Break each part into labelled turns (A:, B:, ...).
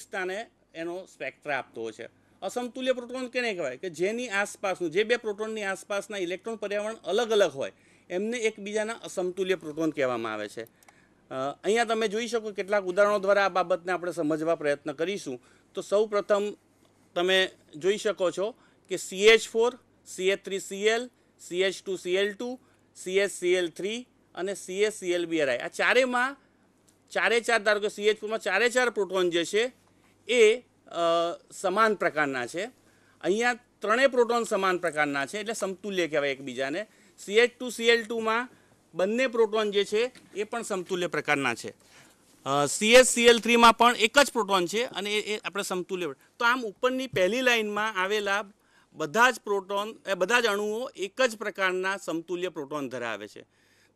A: સ્થાને એનો સ્પેક્ટ્રા આપતો હોય છે અસમતુલ્ય પ્રોટોન કેને કહેવાય કે જેની આસપાસનું જે બે પ્રોટોનની આસપાસના ઇલેક્ટ્રોન પર્યાવરણ અલગ અલગ હોય એમને એકબીજાના અસમતુલ્ય પ્રોટોન કહેવામાં આવે છે અહીંયા તમે જોઈ શકો કેટલાક ઉદાહરણો દ્વારા આ બાબતને આપણે સમજવા પ્રયત્ન કરીશું તો સૌ પ્રથમ તમે જોઈ શકો છો કે CH four CH three CL CH two CL two CH CL three અને સીએચ સીએલ બીઆરઆઈ આ ચારેમાં ચારે ચાર ધારો કે સીએચ ફોરમાં ચારે ચાર પ્રોટોન જે છે એ સમાન પ્રકારના છે અહીંયા ત્રણેય પ્રોટોન સમાન પ્રકારના છે એટલે સમતુલ્ય કહેવાય એકબીજાને સીએચ ટુ સીએલ ટુમાં બંને પ્રોટોન જે છે એ પણ સમતુલ્ય પ્રકારના છે સીએચ સીએલ થ્રીમાં પણ એક જ પ્રોટોન છે અને એ આપણે સમતુલ્ય તો આમ ઉપરની પહેલી લાઇનમાં આવેલા બધા જ પ્રોટોન બધા જ અણુઓ એક જ પ્રકારના સમતુલ્ય પ્રોટોન ધરાવે છે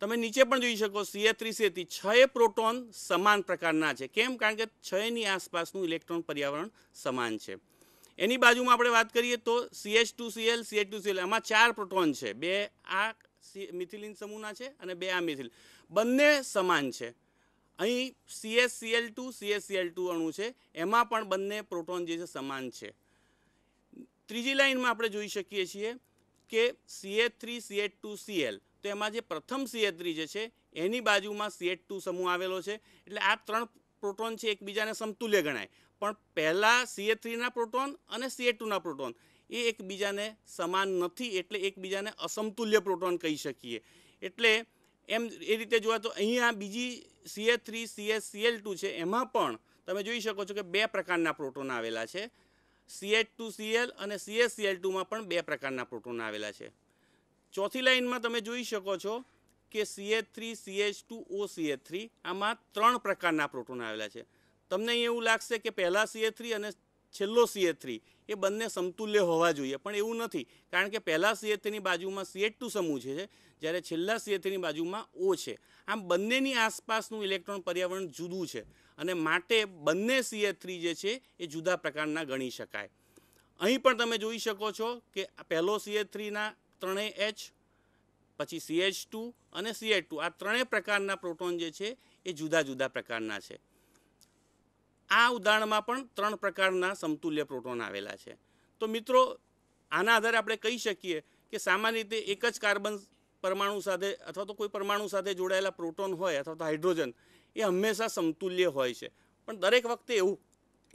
A: તમે નીચે પણ જોઈ શકો સીએ ત્રીસેથી છ પ્રોટોન સમાન પ્રકારના છે કેમ કારણ કે છની આસપાસનું ઇલેક્ટ્રોન પર્યાવરણ સમાન છે એની બાજુમાં આપણે વાત કરીએ તો CH two CL CH two CL આમાં ચાર પ્રોટોન છે બે આ મિથિલિન સમૂહના છે અને બે આ મિથિલ બંને સમાન છે અહીં CS CL two CS CL two અણુ છે એમાં પણ બંને પ્રોટોન જે છે સમાન છે ત્રીજી લાઇનમાં આપણે જોઈ શકીએ છીએ કે CA three CA two CL તો એમાં જે પ્રથમ સીએ થ્રી જે છે એની બાજુમાં સીએટ ટુ સમૂહ આવેલો છે એટલે આ ત્રણ પ્રોટોન છે એકબીજાને સમતુલ્ય ગણાય પણ પહેલાં સીએ થ્રીના પ્રોટોન અને સીએ ટુના પ્રોટોન એ એકબીજાને સમાન નથી એટલે એકબીજાને અસમતુલ્ય પ્રોટોન કહી શકીએ એટલે એમ એ રીતે જોવા તો અહીંયા બીજી CA three CA CL two છે એમાં પણ તમે જોઈ શકો છો કે બે પ્રકારના પ્રોટોન આવેલા છે સીએચ ટુ સીએલ અને સીએસસીએલ ટુમાં પણ બે પ્રકારના પ્રોટોન આવેલા છે ચોથી લાઇનમાં તમે જોઈ શકો છો કે CH three CH two O CH three આમાં ત્રણ પ્રકારના પ્રોટોન આવેલા છે તમને એવું લાગશે કે પહેલાં સીએ થ્રી અને છેલ્લો સીએ થ્રી એ બંને સમતુલ્ય હોવા જોઈએ પણ એવું નથી કારણ કે પહેલાં સીએ થ્રીની બાજુમાં સીએ ટુ સમૂહ છે જ્યારે છેલ્લા સીએ થ્રીની બાજુમાં ઓ છે આમ બંનેની આસપાસનું ઇલેક્ટ્રોન પર્યાવરણ જુદું છે અને માટે બંને સીએ થ્રી જે છે એ જુદા પ્રકારના ગણી શકાય અહીં પણ તમે જોઈ શકો છો કે પહેલો સીએ થ્રીના ત્રણેય એચ પછી સી એચ ટુ અને સી એચ ટુ આ ત્રણેય પ્રકારના પ્રોટોન જે છે એ જુદા જુદા પ્રકારના છે આ ઉદાહરણમાં પણ ત્રણ પ્રકારના સમતુલ્ય પ્રોટોન આવેલા છે તો મિત્રો આના આધારે આપણે કહી શકીએ કે સામાન્ય રીતે એક જ કાર્બન પરમાણુ સાથે અથવા તો કોઈ પરમાણુ સાથે જોડાયેલા પ્રોટોન હોય અથવા તો હાઇડ્રોજન એ હંમેશા સમતુલ્ય હોય છે પણ દરેક વખતે એવું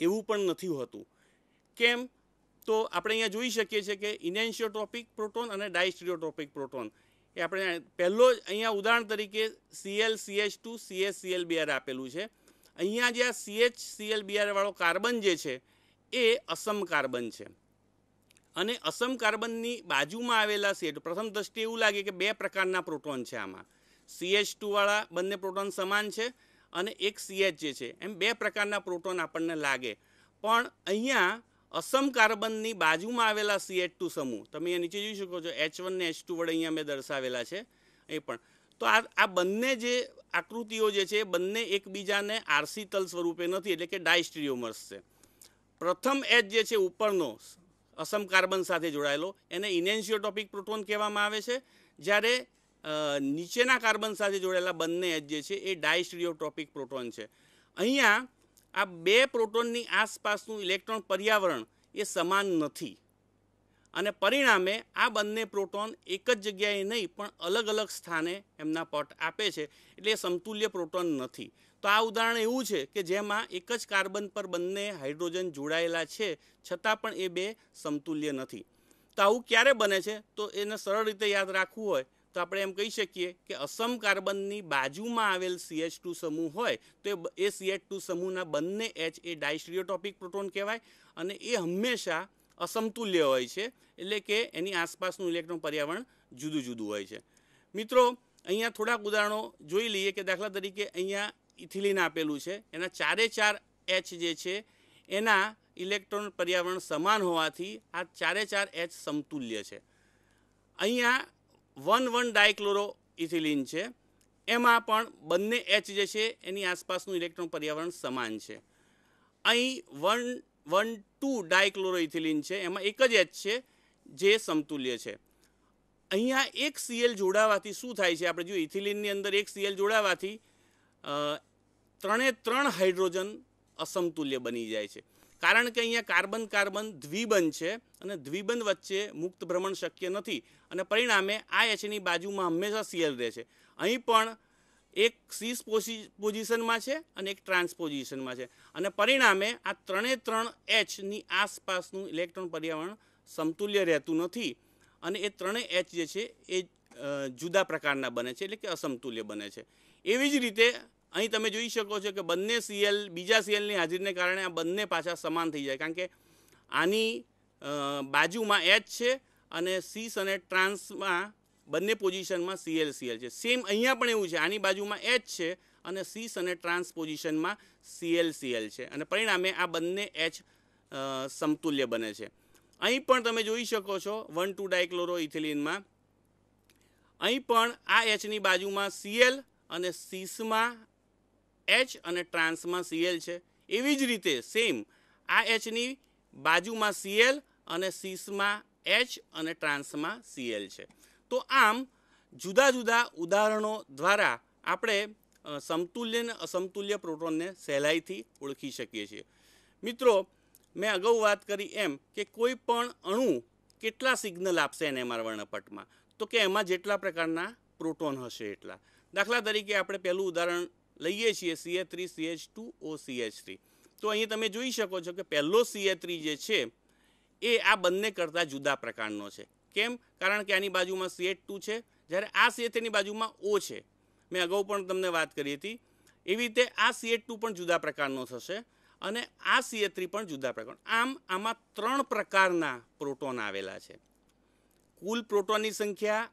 A: એવું પણ નથી હોતું કેમ તો આપણે અહીંયા જોઈ શકીએ છીએ કે ઇનેન્શિયોટ્રોપિક પ્રોટોન અને ડાયસ્ટિરિયોટ્રોપિક પ્રોટોન એ આપણે પહેલો જ અહીંયા ઉદાહરણ તરીકે CL CH two CH CL BR આપેલું છે અહીંયા જે આ સીએચ સીએલ બીઆરવાળો કાર્બન જે છે એ અસમ કાર્બન છે અને અસમ કાર્બનની બાજુમાં આવેલા સેટ પ્રથમ દ્રષ્ટિએ એવું લાગે કે બે પ્રકારના પ્રોટોન છે આમાં સીએચ ટુવાળા બંને પ્રોટોન સમાન છે અને એક સીએચ જે છે એમ બે પ્રકારના પ્રોટોન આપણને લાગે પણ અહીંયા અસમ કાર્બનની બાજુમાં આવેલા સી એચ ટુ સમૂહ તમે અહીંયા નીચે જોઈ શકો છો એચ વન ને એચ ટુ વડે અહીંયા મેં દર્શાવેલા છે એ પણ તો આ આ બંને જે આકૃતિઓ જે છે એ બંને એકબીજાને આરસીતલ સ્વરૂપે નથી એટલે કે ડાયસ્ટ્રીઓમર્સ છે પ્રથમ એચ જે છે ઉપરનો અસમ કાર્બન સાથે જોડાયેલો એને ઇનેન્શિયોટોપિક પ્રોટોન કહેવામાં આવે છે જ્યારે નીચેના કાર્બન સાથે જોડાયેલા બંને એચ જે છે એ ડાયસ્ટ્રીઓટોપિક પ્રોટોન છે અહીંયા આ બે પ્રોટોનની આસપાસનું ઇલેક્ટ્રોન પર્યાવરણ એ સમાન નથી અને પરિણામે આ બંને પ્રોટોન એક જ જગ્યાએ નહીં પણ અલગ અલગ સ્થાને એમના પટ આપે છે એટલે સમતુલ્ય પ્રોટોન નથી તો આ ઉદાહરણ એવું છે કે જેમાં એક જ કાર્બન પર બંને હાઇડ્રોજન જોડાયેલા છે છતાં પણ એ બે સમતુલ્ય નથી તો આવું ક્યારે બને છે તો એને સરળ રીતે યાદ રાખવું હોય તો આપણે એમ કહી શકીએ કે અસમ કાર્બનની બાજુમાં આવેલ સીએચ ટુ સમૂહ હોય તો એ સીએચ ટુ સમૂહના બંને એચ એ ડાયસ્ટ્રીઓટોપિક પ્રોટોન કહેવાય અને એ હંમેશા અસમતુલ્ય હોય છે એટલે કે એની આસપાસનું ઇલેક્ટ્રોન પર્યાવરણ જુદું જુદું હોય છે મિત્રો અહીંયા થોડાક ઉદાહરણો જોઈ લઈએ કે દાખલા તરીકે અહીંયા ઇથિલિન આપેલું છે એના ચારે ચાર એચ જે છે એના ઇલેક્ટ્રોન પર્યાવરણ સમાન હોવાથી આ ચારે ચાર એચ સમતુલ્ય છે અહીંયા વન વન ડાયક્લોરો ઇથિલિન છે એમાં પણ બંને એચ જે છે એની આસપાસનું ઇલેક્ટ્રોન પર્યાવરણ સમાન છે અહીં one one two dichloro ethylene છે એમાં એક જ એચ છે જે સમતુલ્ય છે અહીંયા એક સીએલ જોડાવાથી શું થાય છે આપણે જોઈએ ઇથિલિનની અંદર એક સીએલ જોડાવાથી ત્રણે ત્રણ હાઇડ્રોજન અસમતુલ્ય બની જાય છે કારણ કે અહીંયા કાર્બન કાર્બન દ્વિબંધ છે અને દ્વિબંધ વચ્ચે મુક્ત ભ્રમણ શક્ય નથી અને પરિણામે આ એચની e બાજુમાં હંમેશા સીએલ રહે છે અહીં પણ એક સીસ પોઝિશનમાં છે અને એક ટ્રાન્સપોઝિશનમાં છે અને પરિણામે આ ત્રણે ત્રણ એચની આસપાસનું ઇલેક્ટ્રોન પર્યાવરણ સમતુલ્ય રહેતું નથી અને એ ત્રણેય એચ જે છે એ જુદા પ્રકારના બને છે એટલે કે અસમતુલ્ય બને છે એવી જ રીતે અહીં તમે જોઈ શકો છો કે બંને સીએલ બીજા સીએલની હાજરીને કારણે આ બંને પાછા સમાન થઈ જાય કારણ કે આની બાજુમાં એચ છે અને સીસ અને ટ્રાન્સમાં બંને પોઝિશનમાં સીએલ સીએલ છે સેમ અહીંયા પણ એવું છે આની બાજુમાં એચ છે અને સીસ અને ટ્રાન્સ પોઝિશનમાં સીએલ સીએલ છે અને પરિણામે આ બંને એચ સમતુલ્ય બને છે અહીં પણ તમે જોઈ શકો છો વન ટુ ડાયક્લોરો ઇથિલિનમાં અહીં પણ આ એચની બાજુમાં સીએલ અને સીસમાં એચ અને ટ્રાન્સમાં સીએલ છે એવી જ રીતે સેમ આ એચની બાજુમાં સીએલ અને સીસમાં એચ અને ટ્રાન્સમાં સીએલ છે તો આમ જુદા જુદા ઉદાહરણો દ્વારા આપણે સમતુલ્ય અને અસમતુલ્ય પ્રોટોનને સહેલાઈથી ઓળખી શકીએ છીએ મિત્રો મેં અગાઉ વાત કરી એમ કે કોઈ પણ અણુ કેટલા સિગ્નલ આપશે એને એમાં વર્ણપટમાં તો કે એમાં જેટલા પ્રકારના પ્રોટોન હશે એટલા દાખલા તરીકે આપણે પહેલું ઉદાહરણ લઈએ છીએ CA three C H two O C H three તો અહીં તમે જોઈ શકો છો કે પહેલો સીએ થ્રી જે છે એ આ બંને કરતાં જુદા પ્રકારનો છે કેમ કારણ કે આની બાજુમાં સીએચ ટુ છે જ્યારે આ સીએ થ્રીની બાજુમાં ઓ છે મેં અગાઉ પણ તમને વાત કરી હતી એવી રીતે આ સીએચ ટુ પણ જુદા પ્રકારનો થશે અને આ સી સીએ થ્રી પણ જુદા પ્રકાર આમ આમાં ત્રણ પ્રકારના પ્રોટોન આવેલા છે કુલ પ્રોટોનની સંખ્યા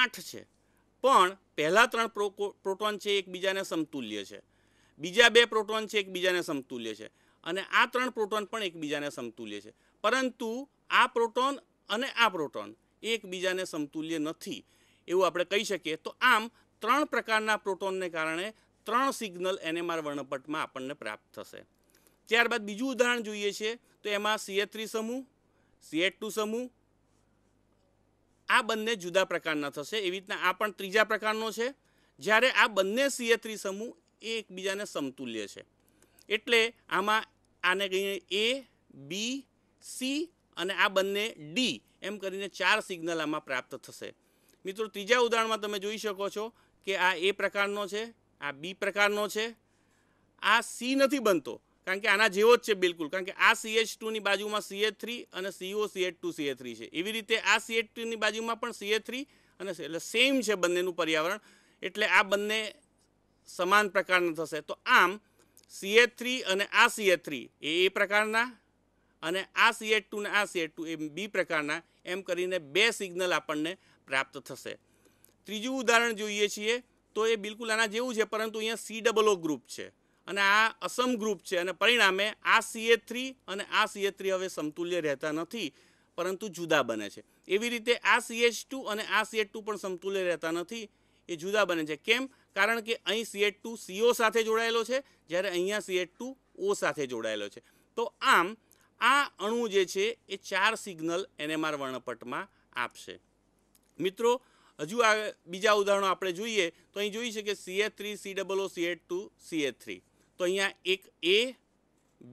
A: આઠ છે પણ પહેલાં ત્રણ પ્રોટોન છે એકબીજાને સમતુલ્ય છે બીજા બે પ્રોટોન છે એકબીજાને સમતુલ્ય છે અને આ ત્રણ પ્રોટોન પણ એકબીજાને સમતુલ્ય છે પરંતુ આ પ્રોટોન અને આ પ્રોટોન એકબીજાને સમતુલ્ય નથી એવું આપણે કહી શકીએ તો આમ ત્રણ પ્રકારના પ્રોટોનને કારણે ત્રણ સિગ્નલ એનએમઆર વર્ણપટમાં આપણને પ્રાપ્ત થશે ત્યારબાદ બીજું ઉદાહરણ જોઈએ છે તો એમાં સીએ થ્રી સમૂહ સીએ ટુ સમૂહ આ બંને જુદા પ્રકારના થશે એવી રીતના આ પણ ત્રીજા પ્રકારનો છે જ્યારે આ બંને સીએ થ્રી સમૂહ એ એકબીજાને સમતુલ્ય છે એટલે આમાં આને કહીએ એ બી સી અને આ બંને ડી એમ કરીને ચાર સિગ્નલ આમાં પ્રાપ્ત થશે મિત્રો ત્રીજા ઉદાહરણમાં તમે જોઈ શકો છો કે આ એ પ્રકારનો છે આ બી પ્રકારનો છે આ સી નથી બનતો કારણ કે આના જેવો જ છે બિલકુલ કારણ કે આ સીએચ ટુની બાજુમાં સીએચ થ્રી અને CO CH two CA three છે એવી રીતે આ સીએચ ટુની બાજુમાં પણ સીએ થ્રી અને એટલે સેમ છે બંનેનું પર્યાવરણ એટલે આ બંને સમાન પ્રકારના થશે તો આમ સીએચ થ્રી અને આ સીએ થ્રી એ એ પ્રકારના અને આ સીએ ટુ ને આ સીએ ટુ એ બી પ્રકારના એમ કરીને બે સિગ્નલ આપણને પ્રાપ્ત થશે ત્રીજું ઉદાહરણ જોઈએ છીએ તો એ બિલકુલ આના જેવું છે પરંતુ અહીંયા સી ડબલ ઓ ગ્રુપ છે અને આ અસમ ગ્રુપ છે અને પરિણામે આ સીએ થ્રી અને આ સીએ થ્રી હવે સમતુલ્ય રહેતા નથી પરંતુ જુદા બને છે એવી રીતે આ સીએચ ટુ અને આ સીએચ ટુ પણ સમતુલ્ય રહેતા નથી એ જુદા બને છે કેમ કારણ કે અહીં સીએચ ટુ સીઓ સાથે જોડાયેલો છે જ્યારે અહીંયા સીએચ ટુ ઓ સાથે જોડાયેલો છે તો આમ આ અણુ જે છે એ ચાર સિગ્નલ એનએમઆર વર્ણપટમાં આપશે મિત્રો હજુ આ બીજા ઉદાહરણો આપણે જોઈએ તો અહીં જોઈ શકીએ CA three C double O CA two CA three તો અહીંયા એક એ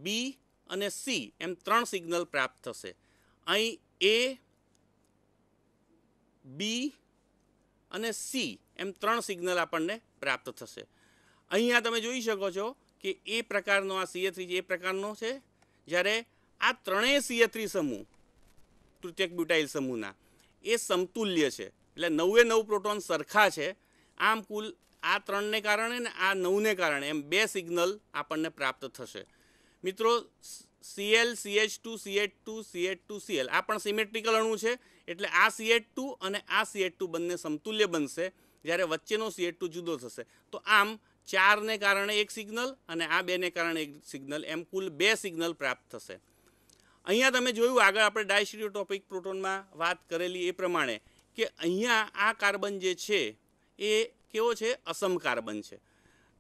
A: બી અને સી એમ ત્રણ સિગ્નલ પ્રાપ્ત થશે અહીં એ બી અને સી એમ ત્રણ સિગ્નલ આપણને પ્રાપ્ત થશે અહીંયા તમે જોઈ શકો છો કે એ પ્રકારનો આ સીએ થ્રી એ પ્રકારનો છે જ્યારે આ ત્રણેય સીએ થ્રી સમૂહ તૃતીયક બ્યુટાઇલ સમૂહના એ સમતુલ્ય છે એટલે નવે નવ પ્રોટોન સરખા છે આમ કુલ આ ત્રણને કારણે ને આ નવને કારણે એમ બે સિગ્નલ આપણને પ્રાપ્ત થશે મિત્રો CL CH two CH two CH two CL આ પણ સિમેટ્રિકલ અણુ છે એટલે આ સીએચ ટુ અને આ સીએચ ટુ બંને સમતુલ્ય બનશે જ્યારે વચ્ચેનો સીએચ ટુ જુદો થશે તો આમ ચારને કારણે એક સિગ્નલ અને આ બેને કારણે એક સિગ્નલ એમ કુલ બે સિગ્નલ પ્રાપ્ત થશે અહીંયા તમે જોયું આગળ આપણે ડાયસ્ટીરિયો ટોપિક પ્રોટોનમાં વાત કરેલી એ પ્રમાણે કે અહીંયા આ કાર્બન જે છે એ કેવો છે અસમ કાર્બન છે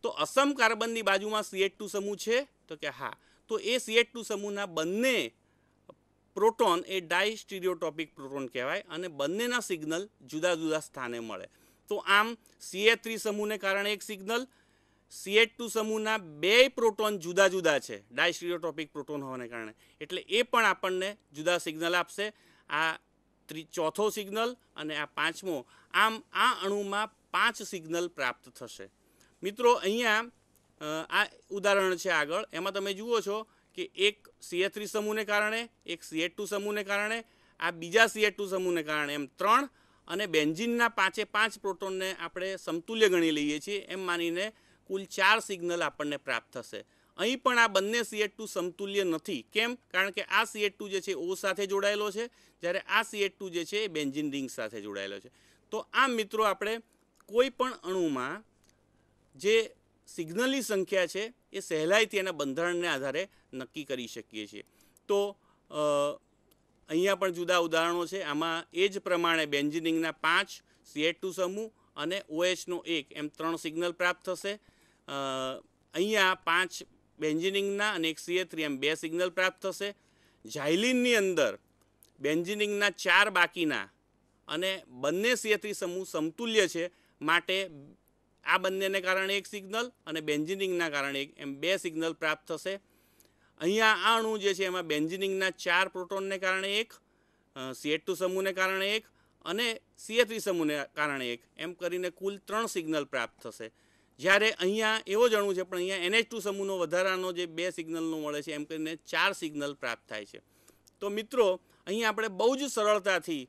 A: તો અસમ કાર્બનની બાજુમાં સીએટ ટુ સમૂહ છે તો કે હા તો એ સીએટ ટુ સમૂહના બંને પ્રોટોન એ ડાયસ્ટીરિયોટોપિક પ્રોટોન કહેવાય અને બંનેના સિગ્નલ જુદા જુદા સ્થાને મળે તો આમ સીએ થ્રી સમૂહને કારણે એક સિગ્નલ સીએટ ટુ સમૂહના બે પ્રોટોન જુદા જુદા છે ડાયસ્ટીરિયોટોપિક પ્રોટોન હોવાને કારણે એટલે એ પણ આપણને જુદા સિગ્નલ આપશે આ ત્રી ચોથો સિગ્નલ અને આ પાંચમો આમ આ અણુમાં પાંચ સિગ્નલ પ્રાપ્ત થશે મિત્રો અહીંયા આ ઉદાહરણ છે આગળ એમાં તમે જુઓ છો કે એક સીએ થ્રી સમૂહને કારણે એક સીએ ટુ સમૂહને કારણે આ બીજા સીએ ટુ સમૂહને કારણે એમ ત્રણ અને બેન્જિનના પાંચે પાંચ પ્રોટોનને આપણે સમતુલ્ય ગણી લઈએ છીએ એમ માનીને કુલ ચાર સિગ્નલ આપણને પ્રાપ્ત થશે અહીં પણ આ બંને સીએટ ટુ સમતુલ્ય નથી કેમ કારણ કે આ સીએટ ટુ જે છે ઓ સાથે જોડાયેલો છે જ્યારે આ સીએટ ટુ જે છે એ બેન્જિન રિંગ સાથે જોડાયેલો છે તો આમ મિત્રો આપણે કોઈ પણ અણુમાં જે સિગ્નલની સંખ્યા છે એ સહેલાઈથી એના બંધારણને આધારે નક્કી કરી શકીએ છીએ તો અહીંયા પણ જુદા ઉદાહરણો છે આમાં એ જ પ્રમાણે બેન્જિનિંગના પાંચ સીએટ ટુ સમૂહ અને ઓએચનો એક એમ ત્રણ સિગ્નલ પ્રાપ્ત થશે અહીંયા પાંચ બેન્જિનિંગના અને એક સીએ થ્રી એમ બે સિગ્નલ પ્રાપ્ત થશે ઝાયલિનની અંદર બેન્જિનિંગના ચાર બાકીના અને બંને સીએ થ્રી સમૂહ સમતુલ્ય છે માટે આ બંનેને કારણે એક સિગ્નલ અને બેન્જિનિંગના કારણે એક એમ બે સિગ્નલ પ્રાપ્ત થશે અહીંયા આ અણુ જે છે એમાં બેન્જિનિંગના ચાર પ્રોટોનને કારણે એક સીએટ ટુ સમૂહને કારણે એક અને સીએ થ્રી સમૂહને કારણે એક એમ કરીને કુલ ત્રણ સિગ્નલ પ્રાપ્ત થશે જ્યારે અહીંયા એવો જ અણુ છે પણ અહીંયા એનએચ ટુ સમૂહનો વધારાનો જે બે સિગ્નલનો મળે છે એમ કરીને ચાર સિગ્નલ પ્રાપ્ત થાય છે તો મિત્રો અહીં આપણે બહુ જ સરળતાથી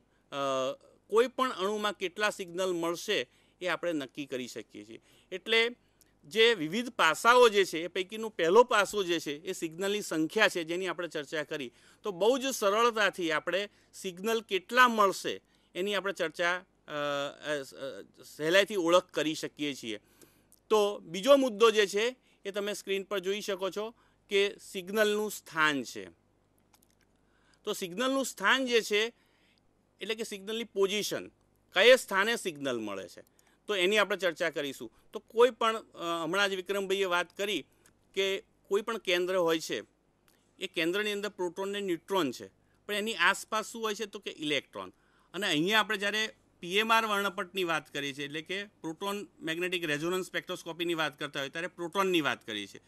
A: કોઈ પણ અણુમાં કેટલા સિગ્નલ મળશે એ આપણે નક્કી કરી શકીએ છીએ એટલે જે વિવિધ પાસાઓ જે છે એ પૈકીનું પહેલો પાસો જે છે એ સિગ્નલની સંખ્યા છે જેની આપણે ચર્ચા કરી તો બહુ જ સરળતાથી આપણે સિગ્નલ કેટલા મળશે એની આપણે ચર્ચા સહેલાઈથી ઓળખ કરી શકીએ છીએ તો બીજો મુદ્દો જે છે એ તમે સ્ક્રીન પર જોઈ શકો છો કે સિગ્નલનું સ્થાન છે તો સિગ્નલનું સ્થાન જે છે એટલે કે સિગ્નલની પોઝિશન કયે સ્થાને સિગ્નલ મળે છે તો એની આપણે ચર્ચા કરીશું તો કોઈ પણ હમણાં જ વિક્રમભાઈએ વાત કરી કે કોઈ પણ કેન્દ્ર હોય છે એ કેન્દ્રની અંદર પ્રોટોન ને ન્યુટ્રોન છે પણ એની આસપાસ શું હોય છે તો કે ઇલેક્ટ્રોન અને અહીંયા આપણે જ્યારે પીએમઆર વર્ણપટની વાત કરીએ છીએ એટલે કે પ્રોટોન મેગ્નેટિક રેઝોનન્સ સ્પેક્ટ્રોસ્કોપીની વાત કરતા હોય ત્યારે પ્રોટોનની વાત કરીએ છીએ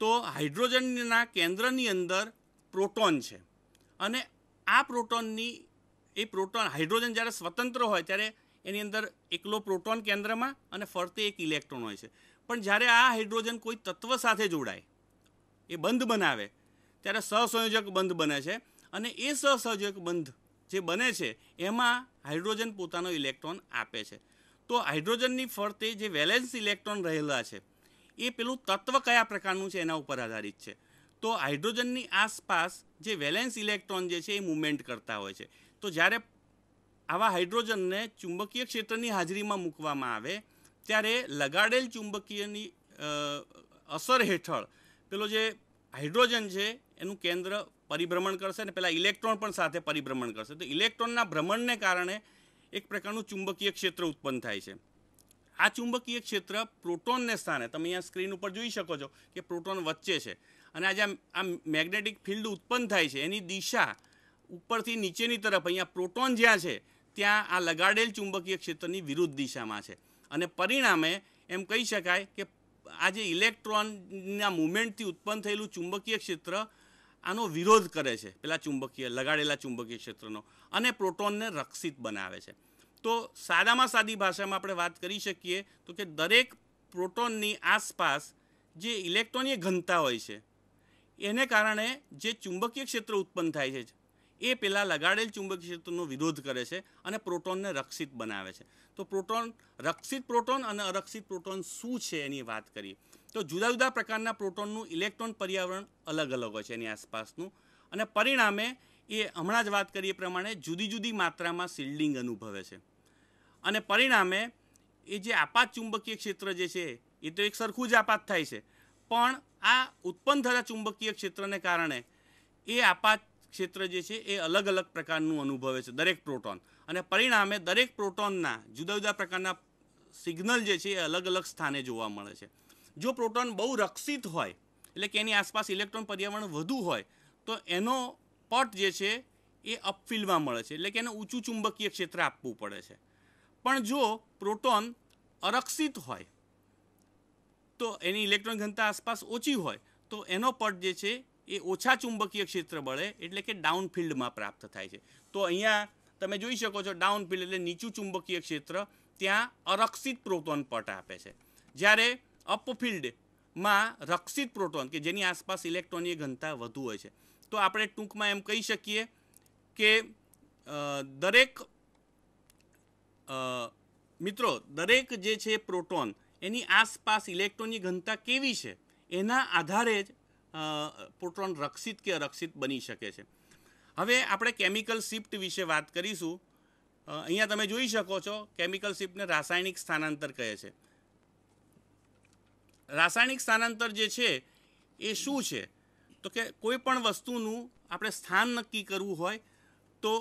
A: તો હાઇડ્રોજનના કેન્દ્રની અંદર પ્રોટોન છે અને આ પ્રોટોનની એ પ્રોટોન હાઇડ્રોજન જ્યારે સ્વતંત્ર હોય ત્યારે એની અંદર એકલો પ્રોટોન કેન્દ્રમાં અને ફરતે એક ઇલેક્ટ્રોન હોય છે પણ જ્યારે આ હાઇડ્રોજન કોઈ તત્વ સાથે જોડાય એ બંધ બનાવે ત્યારે સહસંયોજક બંધ બને છે અને એ સહસંયોજક બંધ જે બને છે એમાં હાઇડ્રોજન પોતાનો ઇલેક્ટ્રોન આપે છે તો હાઇડ્રોજનની ફરતે જે વેલેન્સ ઇલેક્ટ્રોન રહેલા છે એ પેલું તત્વ કયા પ્રકારનું છે એના ઉપર આધારિત છે તો હાઇડ્રોજનની આસપાસ જે વેલેન્સ ઇલેક્ટ્રોન જે છે એ મુવમેન્ટ કરતા હોય છે તો જ્યારે આવા હાઇડ્રોજનને ચુંબકીય ક્ષેત્રની હાજરીમાં મૂકવામાં આવે ત્યારે લગાડેલ ચુંબકીયની અસર હેઠળ પેલો જે હાઇડ્રોજન છે એનું કેન્દ્ર પરિભ્રમણ કરશે અને પેલા ઇલેક્ટ્રોન પણ સાથે પરિભ્રમણ કરશે તો ઇલેક્ટ્રોનના ભ્રમણને કારણે એક પ્રકારનું ચુંબકીય ક્ષેત્ર ઉત્પન્ન થાય છે આ ચુંબકીય ક્ષેત્ર પ્રોટોનને સ્થાને તમે અહીંયા સ્ક્રીન ઉપર જોઈ શકો છો કે પ્રોટોન વચ્ચે છે અને આ આજે આ મેગ્નેટિક ફિલ્ડ ઉત્પન્ન થાય છે એની દિશા ઉપરથી નીચેની તરફ અહીંયા પ્રોટોન જ્યાં છે ત્યાં આ લગાડેલ ચુંબકીય ક્ષેત્રની વિરુદ્ધ દિશામાં છે અને પરિણામે એમ કહી શકાય કે આ જે ઇલેક્ટ્રોનના મુમેન્ટથી ઉત્પન્ન થયેલું ચુંબકીય ક્ષેત્ર આનો વિરોધ કરે છે પેલા ચુંબકીય લગાડેલા ચુંબકીય ક્ષેત્રનો અને પ્રોટોનને રક્ષિત બનાવે છે તો સાદામાં સાદી ભાષામાં આપણે વાત કરી શકીએ તો કે દરેક પ્રોટોનની આસપાસ જે ઇલેક્ટ્રોનીય ઘનતા હોય છે એને કારણે જે ચુંબકીય ક્ષેત્ર ઉત્પન્ન થાય છે એ પહેલાં લગાડેલ ચુંબકીય ક્ષેત્રનો વિરોધ કરે છે અને પ્રોટોનને રક્ષિત બનાવે છે તો પ્રોટોન રક્ષિત પ્રોટોન અને અરક્ષિત પ્રોટોન શું છે એની વાત કરીએ તો જુદા જુદા પ્રકારના પ્રોટોનનું ઇલેક્ટ્રોન પર્યાવરણ અલગ અલગ હોય છે એની આસપાસનું અને પરિણામે એ હમણાં જ વાત કરીએ પ્રમાણે જુદી જુદી માત્રામાં શિલ્ડિંગ અનુભવે છે અને પરિણામે એ જે આપાત ચુંબકીય ક્ષેત્ર જે છે એ તો એક સરખું જ આપાત થાય છે પણ આ ઉત્પન્ન થતા ચુંબકીય ક્ષેત્રને કારણે એ આપાત ક્ષેત્ર જે છે એ અલગ અલગ પ્રકારનું અનુભવે છે દરેક પ્રોટોન અને પરિણામે દરેક પ્રોટોનના જુદા જુદા પ્રકારના સિગ્નલ જે છે એ અલગ અલગ સ્થાને જોવા મળે છે જો પ્રોટોન બહુ રક્ષિત હોય એટલે કે એની આસપાસ ઇલેક્ટ્રોન પર્યાવરણ વધુ હોય તો એનો પટ જે છે એ અપફિલ્ડમાં મળે છે એટલે કે એને ઊંચું ચુંબકીય ક્ષેત્ર આપવું પડે છે પણ જો પ્રોટોન અરક્ષિત હોય તો એની ઇલેક્ટ્રોન ઘનતા આસપાસ ઓછી હોય તો એનો પટ જે છે એ ઓછા ચુંબકીય ક્ષેત્ર બળે એટલે કે ડાઉન ફિલ્ડમાં પ્રાપ્ત થાય છે તો અહીંયા તમે જોઈ શકો છો ડાઉન ફિલ્ડ એટલે નીચું ચુંબકીય ક્ષેત્ર ત્યાં અરક્ષિત પ્રોટોન પટ આપે છે જ્યારે અપફિલ્ડમાં રક્ષિત પ્રોટોન કે જેની આસપાસ ઇલેક્ટ્રોનની ઘનતા વધુ હોય છે તો આપણે ટૂંકમાં એમ કહી શકીએ કે દરેક મિત્રો દરેક જે છે પ્રોટોન એની આસપાસ ઇલેક્ટ્રોનની ઘનતા કેવી છે એના આધારે જ પ્રોટોન રક્ષિત કે અરક્ષિત બની શકે છે હવે આપણે કેમિકલ શિફ્ટ વિશે વાત કરીશું અહીંયા તમે જોઈ શકો છો કેમિકલ શિફ્ટને રાસાયણિક સ્થાનાંતર કહે છે રાસાયણિક સ્થાનાંતર જે છે એ શું છે તો કે કોઈ પણ વસ્તુનું આપણે સ્થાન નક્કી કરવું હોય તો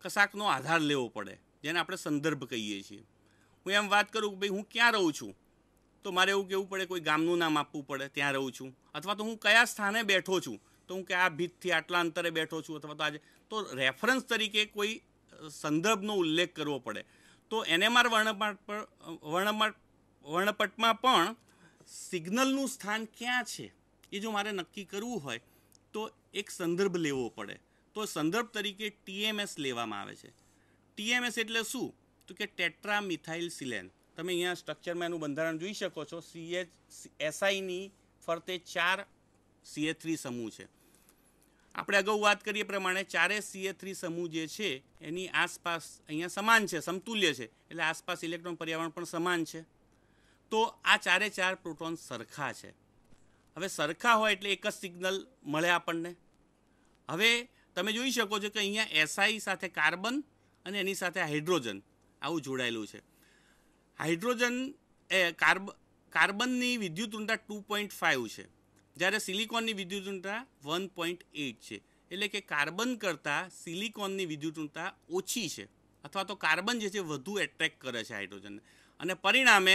A: કશાકનો આધાર લેવો પડે જેને આપણે સંદર્ભ કહીએ છીએ હું એમ વાત કરું કે ભાઈ હું ક્યાં રહું છું તો મારે એવું કહેવું પડે કોઈ ગામનું નામ આપવું પડે ત્યાં રહું છું અથવા તો હું કયા સ્થાને બેઠો છું તો હું કે આ ભીતથી આટલા અંતરે બેઠો છું અથવા તો આજે તો રેફરન્સ તરીકે કોઈ સંદર્ભનો ઉલ્લેખ કરવો પડે તો એને એનએમઆર વર્ણપટ પર વર્ણમાં વર્ણપટમાં પણ સિગ્નલનું સ્થાન ક્યાં છે એ જો મારે નક્કી કરવું હોય તો એક સંદર્ભ લેવો પડે તો સંદર્ભ તરીકે ટીએમએસ લેવામાં આવે છે ટીએમએસ એટલે શું તો કે ટેટ્રા મિથાઇલ સિલેન તમે અહીંયા સ્ટ્રક્ચરમાં એનું બંધારણ જોઈ શકો છો સીએચ એસઆઈની ફરતે ચાર સીએ થ્રી સમૂહ છે આપણે અગાઉ વાત કરીએ પ્રમાણે ચારે સીએ થ્રી સમૂહ જે છે એની આસપાસ અહીંયા સમાન છે સમતુલ્ય છે એટલે આસપાસ ઇલેક્ટ્રોન પર્યાવરણ પણ સમાન છે તો આ ચારે ચાર પ્રોટોન સરખા છે હવે સરખા હોય એટલે એક જ સિગ્નલ મળે આપણને હવે તમે જોઈ શકો છો કે અહીંયા એસઆઈ સાથે કાર્બન અને એની સાથે હાઇડ્રોજન આવું જોડાયેલું છે હાઇડ્રોજન એ કાર્બ કાર્બનની વિદ્યુત ઊંડા ટુ પોઈન્ટ ફાઇવ છે જ્યારે સિલિકોનની વિદ્યુત ઊંડા વન પોઈન્ટ એઇટ છે એટલે કે કાર્બન કરતાં સિલિકોનની વિદ્યુત ઊંડા ઓછી છે અથવા તો કાર્બન જે છે વધુ એટ્રેક કરે છે હાઇડ્રોજનને અને પરિણામે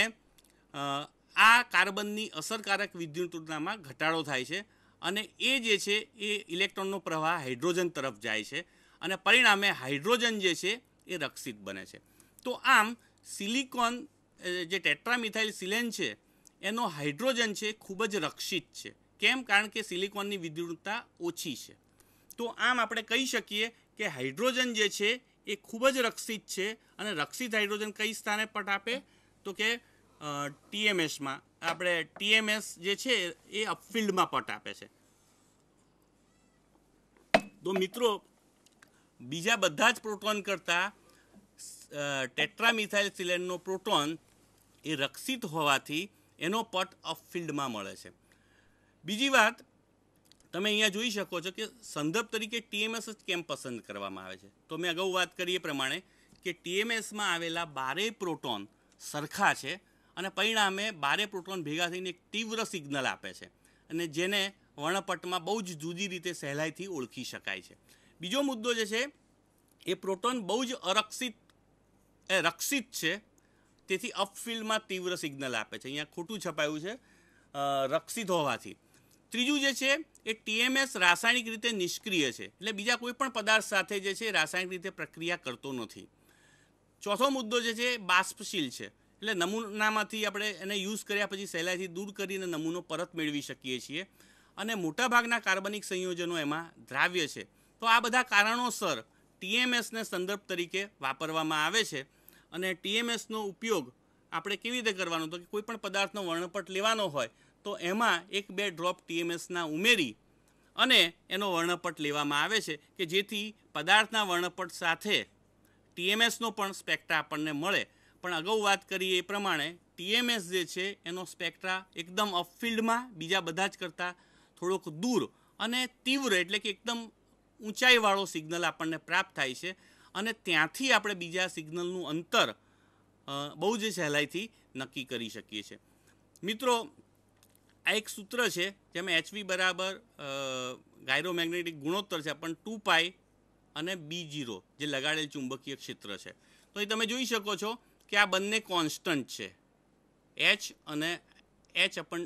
A: આ કાર્બનની અસરકારક વિદ્યુત ઊંડામાં ઘટાડો થાય છે અને એ જે છે એ ઇલેક્ટ્રોનનો પ્રવાહ હાઇડ્રોજન તરફ જાય છે અને પરિણામે હાઇડ્રોજન જે છે એ રક્ષિત બને છે તો આમ સિલિકોન જે ટેટ્રામિથાઇલ સિલેન છે એનો હાઇડ્રોજન છે ખૂબ જ રક્ષિત છે કેમ કારણ કે સિલિકોનની વિદ્યુતતા ઓછી છે તો આમ આપણે કહી શકીએ કે હાઇડ્રોજન જે છે એ ખૂબ જ રક્ષિત છે અને રક્ષિત હાઇડ્રોજન કઈ સ્થાને પટ આપે તો કે ટીએમએસમાં આપણે ટીએમએસ જે છે એ અપફિલ્ડમાં પટ આપે છે તો મિત્રો બીજા બધા જ પ્રોટોન કરતાં ટેટ્રામિથાઇલ સિલેન્ડનો પ્રોટોન એ રક્ષિત હોવાથી એનો પટ ઓફ ફિલ્ડમાં મળે છે બીજી વાત તમે અહીંયા જોઈ શકો છો કે સંદર્ભ તરીકે ટીએમએસ જ કેમ પસંદ કરવામાં આવે છે તો મેં અગાઉ વાત કરી એ પ્રમાણે કે ટીએમએસમાં આવેલા બારે પ્રોટોન સરખા છે અને પરિણામે બારે પ્રોટોન ભેગા થઈને એક તીવ્ર સિગ્નલ આપે છે અને જેને વર્ણપટમાં બહુ જ જુદી રીતે સહેલાઈથી ઓળખી શકાય છે બીજો મુદ્દો જે છે એ પ્રોટોન બહુ જ અરક્ષિત એ રક્ષિત છે તેથી અપફિલ્ડમાં તીવ્ર સિગ્નલ આપે છે અહીંયા ખોટું છપાયું છે રક્ષિત હોવાથી ત્રીજું જે છે એ ટીએમએસ રાસાયણિક રીતે નિષ્ક્રિય છે એટલે બીજા કોઈ પણ પદાર્થ સાથે જે છે રાસાયણિક રીતે પ્રક્રિયા કરતો નથી ચોથો મુદ્દો જે છે એ બાષ્પશીલ છે એટલે નમૂનામાંથી આપણે એને યુઝ કર્યા પછી સહેલાઈથી દૂર કરીને નમૂનો પરત મેળવી શકીએ છીએ અને મોટાભાગના કાર્બનિક સંયોજનો એમાં દ્રાવ્ય છે તો આ બધા કારણોસર ટીએમએસને સંદર્ભ તરીકે વાપરવામાં આવે છે અને ટીએમએસનો ઉપયોગ આપણે કેવી રીતે કરવાનો તો કે કોઈ પણ પદાર્થનો વર્ણપટ લેવાનો હોય તો એમાં એક બે ડ્રોપ ટીએમએસના ઉમેરી અને એનો વર્ણપટ લેવામાં આવે છે કે જેથી પદાર્થના વર્ણપટ સાથે ટીએમએસનો પણ સ્પેક્ટ્રા આપણને મળે પણ અગાઉ વાત કરીએ એ પ્રમાણે ટીએમએસ જે છે એનો સ્પેક્ટ્રા એકદમ અપફિલ્ડમાં બીજા બધા જ કરતાં થોડોક દૂર અને તીવ્ર એટલે કે એકદમ ઊંચાઈવાળો સિગ્નલ આપણને પ્રાપ્ત થાય છે અને ત્યાંથી આપણે બીજા સિગ્નલનું અંતર બહુ જ સહેલાઈથી નક્કી કરી શકીએ છીએ મિત્રો આ એક સૂત્ર છે જેમાં એચવી બરાબર ગાયરોમેગ્નેટિક ગુણોત્તર છે પણ ટુ પાઈ અને બી જીરો જે લગાડેલ ચુંબકીય ક્ષેત્ર છે તો એ તમે જોઈ શકો છો કે આ બંને કોન્સ્ટન્ટ છે એચ અને એચ અપન